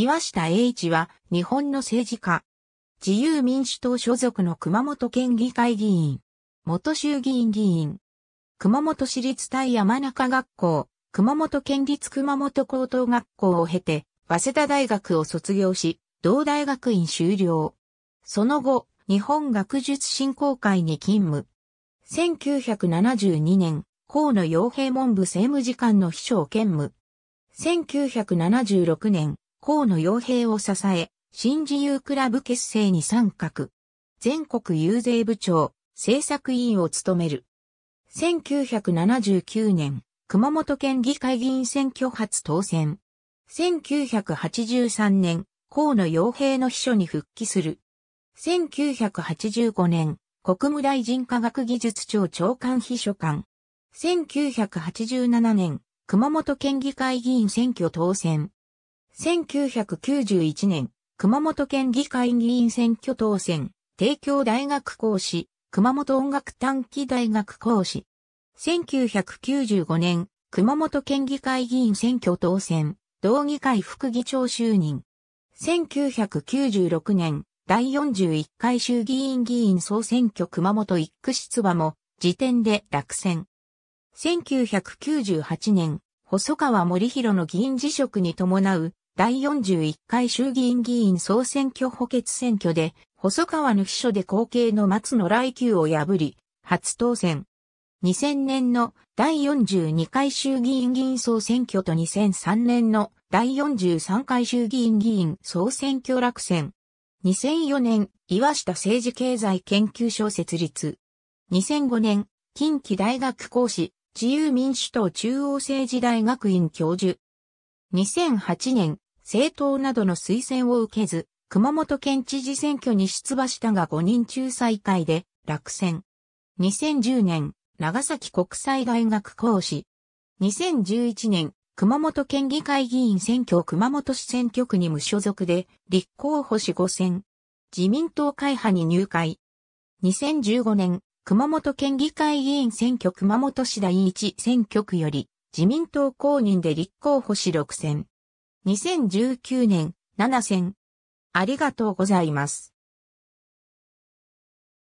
岩下英一は日本の政治家。自由民主党所属の熊本県議会議員。元衆議院議員。熊本市立対山中学校、熊本県立熊本高等学校を経て、早稲田大学を卒業し、同大学院修了。その後、日本学術振興会に勤務。1972年、河野洋平文部政務次官の秘書を兼務。1976年、河野洋平を支え、新自由クラブ結成に参画。全国遊説部長、政策委員を務める。1979年、熊本県議会議員選挙初当選。1983年、河野洋平の秘書に復帰する。1985年、国務大臣科学技術庁長官秘書官。1987年、熊本県議会議員選挙当選。1991年、熊本県議会議員選挙当選、帝京大学講師、熊本音楽短期大学講師。1995年、熊本県議会議員選挙当選、同議会副議長就任。1996年、第41回衆議院議員総選挙熊本一区出馬も、時点で落選。1998年、細川森弘の議員辞職に伴う第41回衆議院議員総選挙補欠選挙で、細川の秘書で後継の松野来宮を破り、初当選。2000年の第42回衆議院議員総選挙と2003年の第43回衆議院議員総選挙落選。2004年、岩下政治経済研究所設立。2005年、近畿大学講師、自由民主党中央政治大学院教授。2008年、政党などの推薦を受けず、熊本県知事選挙に出馬したが5人中最下位で落選。2010年、長崎国際大学講師。2011年、熊本県議会議員選挙熊本市選挙区に無所属で、立候補し5選。自民党会派に入会。2015年、熊本県議会議員選挙熊本市第一選挙区より、自民党公認で立候補し6選。2019年7選。ありがとうございます。